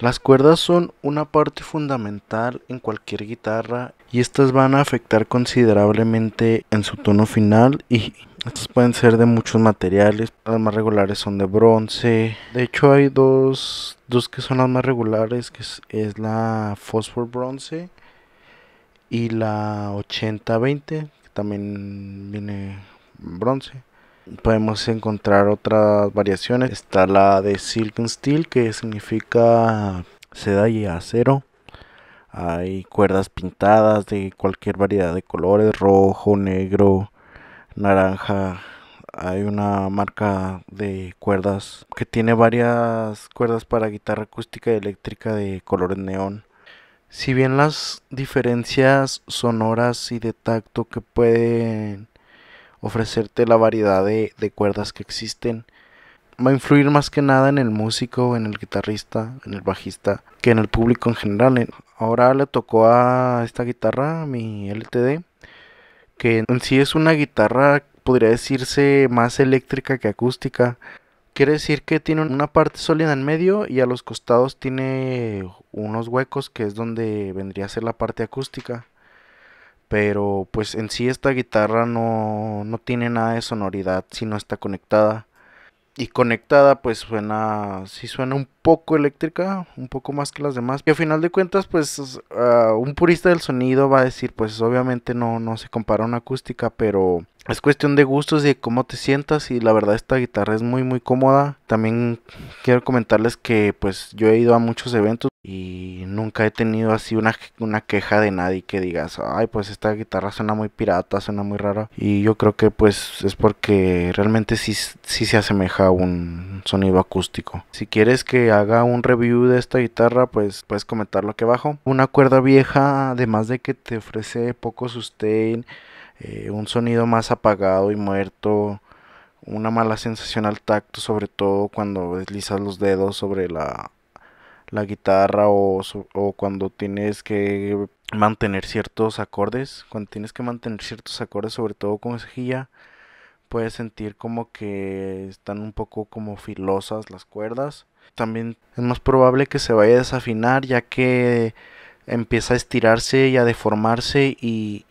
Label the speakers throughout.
Speaker 1: Las cuerdas son una parte fundamental en cualquier guitarra y estas van a afectar considerablemente en su tono final y estas pueden ser de muchos materiales, las más regulares son de bronce. De hecho hay dos, que son las más regulares, que es, la Phosphor Bronze y la 8020, que también viene bronce podemos encontrar otras variaciones. Está la de Silk Steel, que significa seda y acero. Hay cuerdas pintadas de cualquier variedad de colores, rojo, negro, naranja. Hay una marca de cuerdas que tiene varias cuerdas para guitarra acústica y eléctrica de colores neón. Si bien las diferencias sonoras y de tacto que pueden ofrecerte la variedad de, cuerdas que existen. Va a influir más que nada en el músico, en el guitarrista, en el bajista, que en el público en general. Ahora le tocó a esta guitarra, mi LTD, que en sí es una guitarra, podría decirse, más eléctrica que acústica. Quiere decir que tiene una parte sólida en medio y a los costados tiene unos huecos que es donde vendría a ser la parte acústica pero pues en sí esta guitarra no, tiene nada de sonoridad si no está conectada. Y conectada pues suena, sí suena un poco eléctrica, un poco más que las demás. Y a final de cuentas pues ah, un purista del sonido va a decir pues obviamente no, no se compara a una acústica, pero es cuestión de gustos y de cómo te sientas y la verdad esta guitarra es muy muy cómoda. También quiero comentarles que pues yo he ido a muchos eventos y nunca he tenido así una, queja de nadie que digas, ay pues esta guitarra suena muy pirata, suena muy rara. Y yo creo que pues es porque realmente sí, sí se asemeja a un sonido acústico. Si quieres que haga un review de esta guitarra pues puedes comentarlo que abajo. Una cuerda vieja además de que te ofrece poco sustain eh, un sonido más apagado y muerto, una mala sensación al tacto, sobre todo cuando deslizas los dedos sobre la, guitarra o, o, cuando tienes que mantener ciertos acordes, cuando tienes que mantener ciertos acordes, sobre todo con cejilla, puedes sentir como que están un poco como filosas las cuerdas. También es más probable que se vaya a desafinar ya que empieza a estirarse y a deformarse y,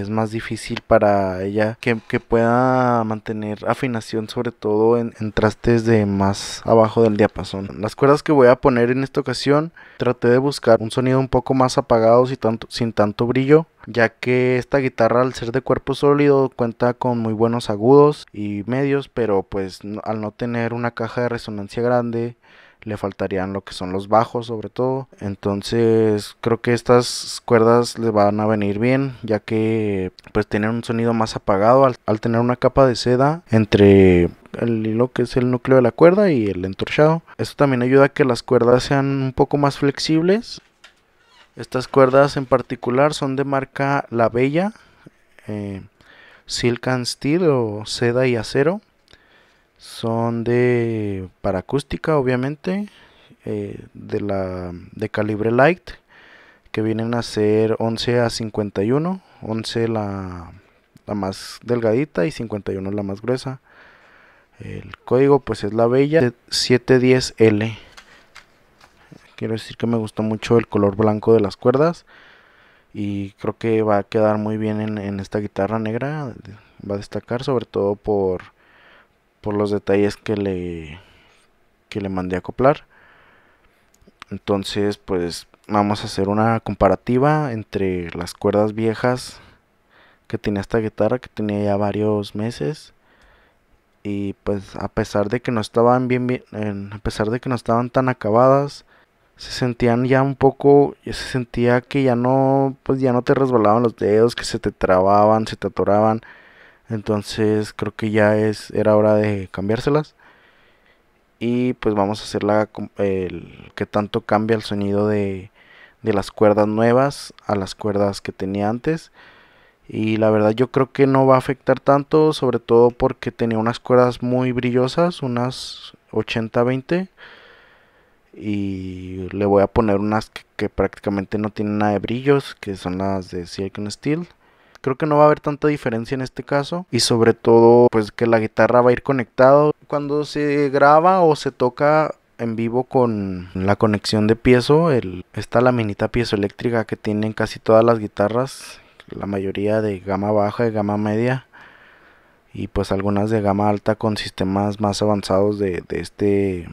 Speaker 1: es más difícil para ella que, pueda mantener afinación sobre todo en, trastes de más abajo del diapasón. Las cuerdas que voy a poner en esta ocasión traté de buscar un sonido un poco más apagado sin tanto, sin tanto brillo ya que esta guitarra al ser de cuerpo sólido cuenta con muy buenos agudos y medios, pero pues al no tener una caja de resonancia grande le faltarían lo que son los bajos sobre todo entonces creo que estas cuerdas le van a venir bien ya que pues tienen un sonido más apagado al, tener una capa de seda entre el hilo que es el núcleo de la cuerda y el entorchado esto también ayuda a que las cuerdas sean un poco más flexibles estas cuerdas en particular son de marca La Bella eh, Silk and Steel o seda y acero son de para acústica, obviamente, eh, de la de calibre light, que vienen a ser 11 a 51, 11 la, la más delgadita y 51 la más gruesa. El código pues es la bella 710L. Quiero decir que me gustó mucho el color blanco de las cuerdas y creo que va a quedar muy bien en, en esta guitarra negra. Va a destacar sobre todo por por los detalles que le que le mandé a acoplar. Entonces, pues vamos a hacer una comparativa entre las cuerdas viejas que tenía esta guitarra que tenía ya varios meses y pues a pesar de que no estaban bien, bien a pesar de que no estaban tan acabadas se sentían ya un poco se sentía que ya no pues ya no te resbalaban los dedos que se te trababan se te atoraban entonces creo que ya es, era hora de cambiárselas. Y pues vamos a hacer el que tanto cambia el sonido de, las cuerdas nuevas a las cuerdas que tenía antes. Y la verdad yo creo que no va a afectar tanto, sobre todo porque tenía unas cuerdas muy brillosas, unas 80-20. Y le voy a poner unas que, prácticamente no tienen nada de brillos, que son las de Silicon Steel. Creo que no va a haber tanta diferencia en este caso y sobre todo pues que la guitarra va a ir conectado. Cuando se graba o se toca en vivo con la conexión de piezo, el, está la minita piezoeléctrica que tienen casi todas las guitarras, la mayoría de gama baja y gama media y pues algunas de gama alta con sistemas más avanzados de este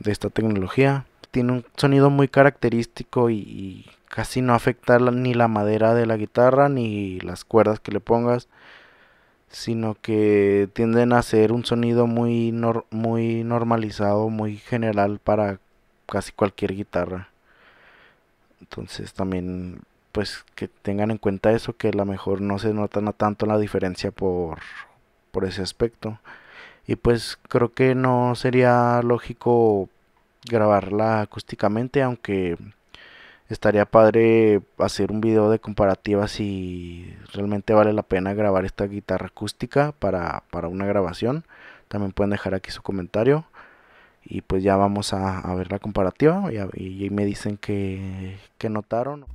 Speaker 1: de esta tecnología tiene un sonido muy característico y, casi no afecta ni la madera de la guitarra ni las cuerdas que le pongas, sino que tienden a ser un sonido muy, muy normalizado, muy general para casi cualquier guitarra. Entonces también pues que tengan en cuenta eso, que a lo mejor no se nota tanto la diferencia por, por ese aspecto. Y pues creo que no sería lógico grabarla acústicamente, aunque estaría padre hacer un video de comparativa si realmente vale la pena grabar esta guitarra acústica para, para una grabación. También pueden dejar aquí su comentario y pues ya vamos a, ver la comparativa y, me dicen que, que notaron.